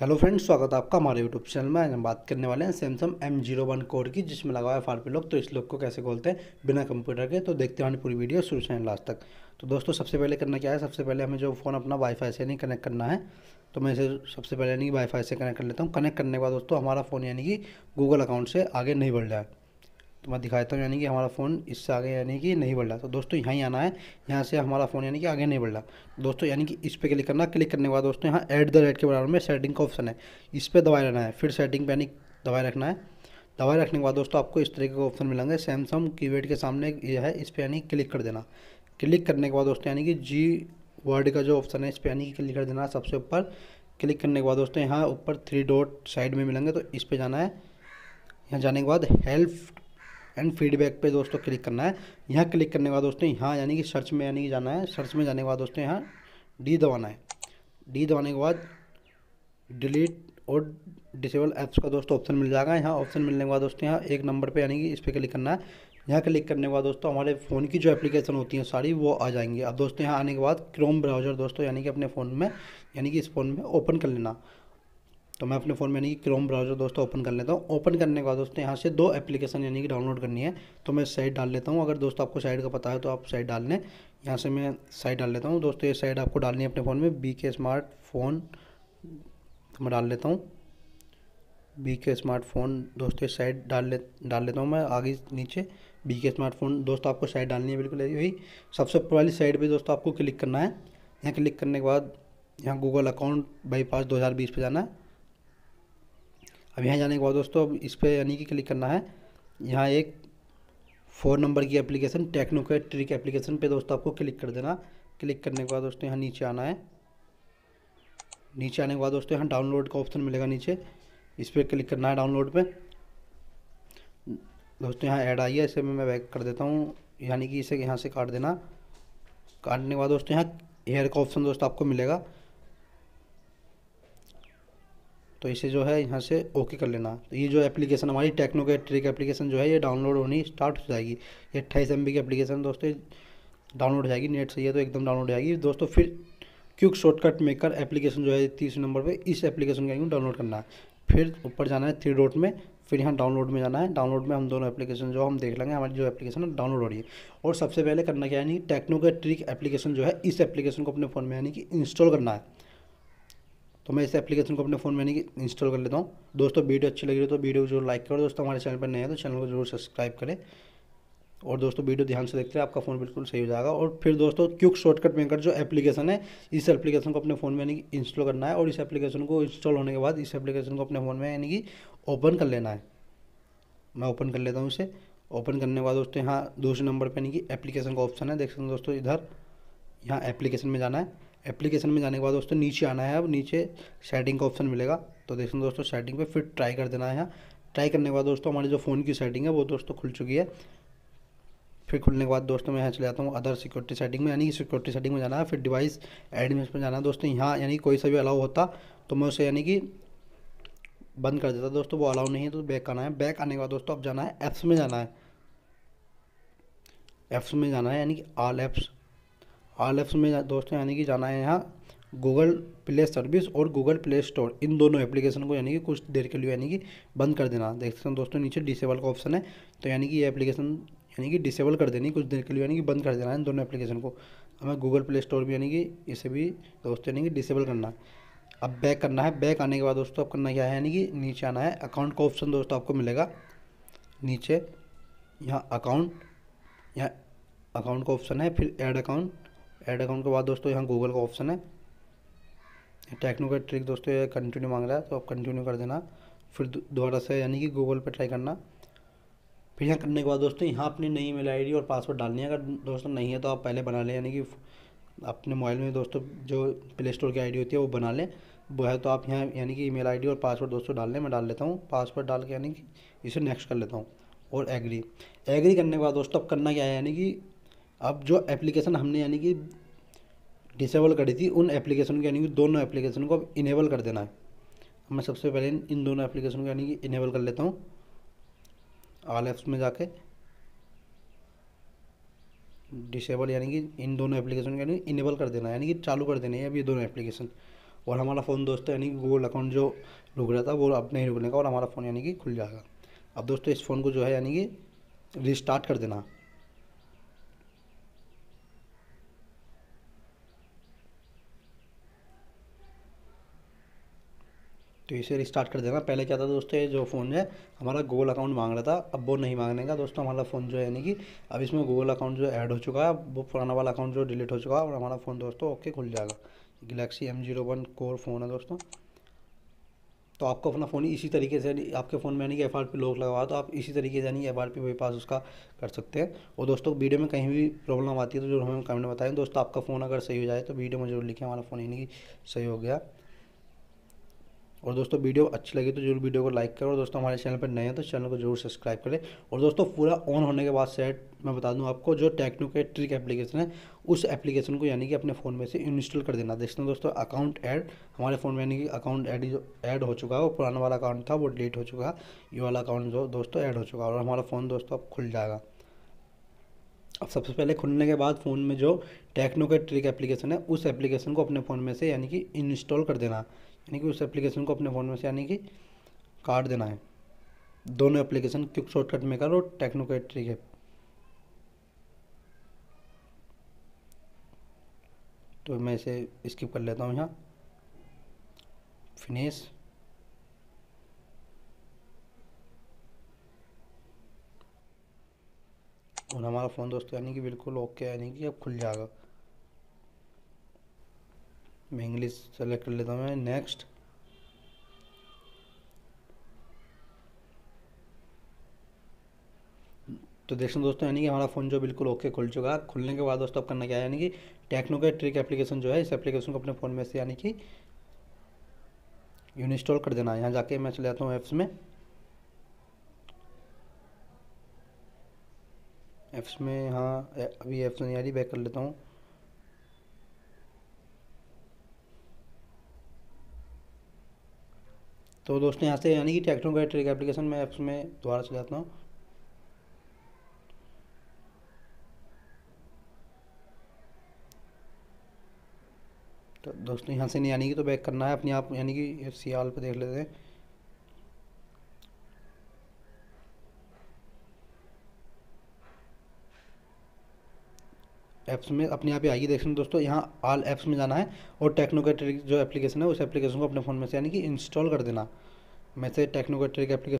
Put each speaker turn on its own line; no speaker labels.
hello friends स्वागत है आपका हमारे यूट्यूब चैनल में आज हम बात करने वाले हैं Samsung M zero one core की जिसमें लगा हुआ है एफ लोग पी तो इस लोग को कैसे खोलते हैं बिना कंप्यूटर के तो देखते हैं पूरी वीडियो शुरू से लास्ट तक तो दोस्तों सबसे पहले करना क्या है सबसे पहले हमें जो फ़ोन अपना वाईफाई से नहीं कनेक्ट करना है तो मैं इसे सबसे पहले यानी कि वाईफाई से कनेक्ट कर लेता हूँ कनेक्ट करने के बाद दोस्तों हमारा फ़ोन यानी कि गूगल अकाउंट से आगे नहीं बढ़ जाए तो मैं दिखाता हूँ यानी कि हमारा फ़ोन इससे आगे यानी कि नहीं बढ़ रहा तो दोस्तों यहाँ ही आना है यहाँ से हमारा फ़ोन यानी कि आगे नहीं बढ़ रहा दोस्तों यानी कि इस पर क्लिक करना क्लिक करने के बाद दोस्तों यहाँ एट द रेट के बराबर में सेटिंग का ऑप्शन है इस पर दवाई रहना है फिर सेटिंग पर यानी दवाई रखना है दवाई रखने के बाद दोस्तों आपको इस तरीके का ऑप्शन मिलेंगे सैमसंग की के सामने ये है इस पर यानी क्लिक कर देना क्लिक करने के बाद दोस्तों यानी कि जी वर्ड का जो ऑप्शन है इस पर यानी कि क्लिक कर देना सबसे ऊपर क्लिक करने के बाद दोस्तों यहाँ ऊपर थ्री डॉट साइड में मिलेंगे तो इस पर जाना है यहाँ जाने के बाद हेल्प एंड फीडबैक पे दोस्तों क्लिक करना है यहाँ क्लिक करने के बाद दोस्तों यहाँ यानी कि सर्च में यानी कि जाना है सर्च में जाने के बाद दोस्तों यहाँ डी दबाना है डी दबाने के बाद डिलीट और डिसेबल ऐप्स का दोस्तों ऑप्शन मिल जाएगा यहाँ ऑप्शन मिलने के बाद दोस्तों यहाँ एक नंबर पर यानी कि इस पर क्लिक करना है यहाँ क्लिक करने के बाद दोस्तों हमारे फ़ोन की जो एप्लीकेशन होती हैं सारी वो आ जाएंगी अब दोस्तों यहाँ आने के बाद क्रोम ब्राउज़र दोस्तों यानी कि अपने फ़ोन में यानी कि इस फ़ोन में ओपन कर लेना तो मैं अपने फ़ोन में यानी कि क्रोम ब्राउज़र दोस्तों ओपन कर लेता हूँ ओपन करने के बाद दोस्तों यहाँ से दो एप्लीकेशन यानी कि डाउनलोड करनी है तो मैं साइट डाल लेता हूँ अगर दोस्तों आपको साइट का पता है तो आप साइट डाल लें यहाँ से मैं साइट डाल लेता हूँ दोस्तों ये साइट आपको डालनी है अपने फ़ोन में बी के फोन तो मैं डाल लेता हूँ बी के स्मार्टफोन दोस्तों ये साइट डाल ले डाल लेता हूँ मैं आगे नीचे बी के स्मार्टफोन दोस्तों आपको साइट डालनी है बिल्कुल यही सबसे पहली साइट पर दोस्तों आपको क्लिक करना है यहाँ क्लिक करने के बाद यहाँ गूगल अकाउंट बाईपास बीस पर जाना है अब यहाँ जाने के बाद दोस्तों अब इस पर यानी कि क्लिक करना है यहाँ एक फोर नंबर की एप्लीकेशन टेक्नो के ट्रिक एप्लीकेशन पे दोस्तों आपको क्लिक कर देना क्लिक करने के बाद दोस्तों यहाँ नीचे आना है नीचे आने के बाद दोस्तों यहाँ डाउनलोड का ऑप्शन मिलेगा नीचे इस पर क्लिक करना है डाउनलोड पर दोस्तों यहाँ ऐड आई है इसे मैं बैक कर देता हूँ यानी कि इसे यहाँ से काट देना काटने के बाद दोस्तों यहाँ हेयर का ऑप्शन दोस्तों आपको मिलेगा तो इसे जो है यहाँ से ओके कर लेना तो ये जो एप्लीकेशन हमारी टेक्नो के ट्रिक एप्लीकेशन जो है ये डाउनलोड होनी स्टार्ट हो जाएगी ये अट्ठाईस एम की एप्लीकेशन दोस्तों डाउनलोड हो जाएगी नेट से ये तो एकदम डाउनलोड हो जाएगी दोस्तों फिर क्यूक शॉर्टकट मेकर एप्लीकेशन जो है तीसरे नंबर पर इस एप्लीकेशन का डाउनलोड करना है फिर ऊपर जाना है थ्री डॉट में फिर यहाँ डाउनलोड में जाना है डाउनलोड में हम दोनों एप्लीकेशन जो हम देख लेंगे हमारी जो एप्लीकेशन है डाउनलोड हो रही है और सबसे पहले करना क्या है यानी टेक्नो का ट्रिक एप्लीकेशन जो है इस एप्लीकेशन को अपने फ़ोन में यानी कि इंस्टॉल करना है तो मैं इस एप्लीकेशन को अपने फ़ोन में नहीं इंस्टॉल कर लेता हूँ दोस्तों वीडियो अच्छी लगी हो तो वीडियो को जरूर लाइक करो दोस्तों हमारे चैनल पर नए हैं तो चैनल को जरूर सब्सक्राइब करें और दोस्तों वीडियो ध्यान से देखते हैं आपका फ़ोन बिल्कुल सही हो जाएगा और फिर दोस्तों क्यूक शॉर्टकट मेकर जो एप्लीकेशन है इस एप्लीकेशन को अपने फ़ोन में यानी कि इंस्टॉल करना है और इस एप्लीकेशन को इंस्टॉल होने के बाद इस एप्लीकेशन को अपने फ़ोन में यानी कि ओपन कर लेना है मैं ओपन कर लेता हूँ इसे ओपन करने के बाद दोस्तों यहाँ दूसरे नंबर पर यानी कि एप्लीकेशन का ऑप्शन है देख सकते हैं दोस्तों इधर यहाँ एप्लीकेशन में जाना है एप्लीकेशन में जाने के बाद दोस्तों नीचे आना है अब नीचे सेटिंग का ऑप्शन मिलेगा तो देखना दोस्तों सेटिंग पे फिर ट्राई कर देना है यहाँ ट्राई करने के बाद दोस्तों हमारी जो फ़ोन की सेटिंग है वो दोस्तों खुल चुकी है फिर खुलने के बाद दोस्तों मैं यहाँ चले जाता हूँ अदर सिक्योरिटी सेटिंग में यानी कि सिक्योरिटी सेटिंग में जाना है फिर डिवाइस एडमिशन में जाना है दोस्तों यहाँ यानी कोई सा भी अलाउ होता तो मैं उसे यानी कि बंद कर देता दोस्तों वो अलाउ नहीं है तो बैक आना है बैक आने के बाद दोस्तों अब जाना है ऐप्स में जाना है एप्स में जाना है यानी कि ऑल एप्स आर एप्स में दोस्तों यानी कि जाना है यहाँ गूगल प्ले सर्विस और गूगल प्ले स्टोर इन दोनों एप्लीकेशन को यानी कि कुछ देर के लिए यानी कि बंद कर देना देख सकते हैं दोस्तों नीचे डिसेबल का ऑप्शन है तो यानी कि ये एप्लीकेशन यानी कि डिसेबल कर देनी कुछ देर के लिए यानी कि बंद कर देना है इन दोनों एप्लीकेशन को हमें गूगल प्ले स्टोर भी यानी कि इसे भी दोस्तों यानी कि डिसेबल करना है अब बैक करना है बैक आने के बाद दोस्तों अब करना क्या है यानी कि नीचे आना है अकाउंट का ऑप्शन दोस्तों आपको मिलेगा नीचे यहाँ अकाउंट यहाँ अकाउंट का ऑप्शन है फिर ऐड अकाउंट ऐड अकाउंट के बाद दोस्तों यहाँ गूगल का ऑप्शन है टेक्नो का ट्रिक दोस्तों ये कंटिन्यू मांग रहा है तो आप कंटिन्यू कर देना फिर दोबारा से यानी कि गूगल पर ट्राई करना फिर यहाँ करने के बाद दोस्तों यहाँ अपनी नई ईमेल आईडी और पासवर्ड डालनी है अगर दोस्तों नहीं है तो आप पहले बना लें यानी कि अपने मोबाइल में दोस्तों जो प्ले स्टोर की आई होती है वो बना लें वो है तो आप यहाँ यानी कि ई मेल और पासवर्ड दोस्तों डाल लें मैं डाल लेता हूँ पासवर्ड डाल के यानी कि इसे नेक्स्ट कर लेता हूँ और एग्री एग्री करने के बाद दोस्तों अब करना क्या है यानी कि अब जो एप्लीकेशन हमने यानी कि डिसेबल करी थी उन एप्लीकेशन को यानी कि दोनों एप्लीकेशन को अब इनेबल कर देना है मैं सबसे पहले इन दोनों एप्लीकेशन को यानी कि इनेबल कर लेता हूँ आल एप्स में जाके डिसेबल यानी कि इन दोनों एप्लीकेशन को यानी इनेबल कर देना यानी कि चालू कर देना है अब ये दोनों एप्लीकेशन और हमारा फ़ोन दोस्तों यानी कि गूगल अकाउंट जो रुक रहा था वो अब नहीं रुकने का और हमारा फ़ोन यानी कि खुल जाएगा अब दोस्तों इस फ़ोन को जो है यानी कि रिस्टार्ट कर देना तो इसे रिस्टार्ट कर देना पहले क्या था दोस्तों ये जो फ़ोन है हमारा गूगल अकाउंट मांग रहा था अब वो नहीं मांगने का दोस्तों हमारा फ़ोन जो है यानी कि अब इसमें गूगल अकाउंट जो ऐड हो चुका है वो पुराना वाला अकाउंट जो डिलीट हो चुका है और हमारा फ़ोन दोस्तों ओके खुल जाएगा Galaxy M zero one core phone है दोस्तों तो आपको अपना फ़ोन इसी तरीके से आपके फ़ोन में यानी कि एफ आर पी लॉक लगा तो आप इसी तरीके से यानी एफ आर पी बाईपास उसका कर सकते हैं और दोस्तों वीडियो में कहीं भी प्रॉब्लम आती है तो जो हमें कमेंट बताएं दोस्तों आपका फ़ोन अगर सही हो जाए तो वीडियो में जरूर लिखें हमारा फ़ोन यानी कि सही हो गया और दोस्तों वीडियो अच्छी लगी तो जरूर वीडियो को लाइक करो और दोस्तों हमारे चैनल पर नए हैं तो चैनल को जरूर सब्सक्राइब करें और दोस्तों पूरा ऑन होने के बाद सेट मैं बता दूँ आपको जो टेक्नो के ट्रिक एप्लीकेशन है उस एप्लीकेशन को यानी कि अपने फ़ोन में से इंस्टॉल कर देना देखते हैं दोस्तों अकाउंट ऐड हमारे फ़ोन में यानी कि अकाउंट ऐड जो ऐड हो चुका है वो पुराना वाला अकाउंट था वो डिलीट हो चुका है ये वाला अकाउंट जो दोस्तों ऐड हो चुका है और हमारा फ़ोन दोस्तों अब खुल जाएगा अब सबसे पहले खुलने के बाद फ़ोन में जो टेक्नो के ट्रिक एप्लीकेशन है उस एप्लीकेशन को अपने फ़ोन में से यानी कि इंस्टॉल कर देना यानी कि उस एप्लीकेशन को अपने फ़ोन में से यानी कि काट देना है दोनों एप्लीकेशन क्विक शॉर्टकट मेकर और टेक्नोकेट्रिक है तो मैं इसे स्किप कर लेता हूँ यहाँ फिनिश और हमारा फ़ोन दोस्तों यानी कि बिल्कुल ओके यानी कि अब खुल जाएगा मैं इंग्लिश सेलेक्ट कर लेता हूँ मैं नेक्स्ट तो देखते हैं दोस्तों यानी कि हमारा फ़ोन जो बिल्कुल ओके खुल चुका है खुलने के बाद दोस्तों अब करना क्या है यानी कि टेक्नो का ट्रिक एप्लीकेशन जो है इस एप्लीकेशन को अपने फ़ोन में से यानी कि इंस्टॉल कर देना है यहाँ जाके मैं चले जाता हूँ ऐप्स में ऐप्स में यहाँ अभी ऐप्स नहीं आ रही बैक कर लेता हूँ तो दोस्तों यहाँ से यानी कि ट्रैक्टरों का ट्रिक एप्लीकेशन मैं ऐप्स में दोबारा चले जाता हूँ तो दोस्तों यहाँ से नहीं यानी कि तो बैक करना है अपने आप यानी कि सियाल पे देख लेते हैं ऐप्स में अपने आप ही आएगी हैं दोस्तों यहाँ आल ऐप्स में जाना है और टेक्नो का ट्रिक जो एप्लीकेशन है उस एप्लीकेशन को अपने फ़ोन में से यानी कि इंस्टॉल कर देना मैं से टेक्नो का ट्रिक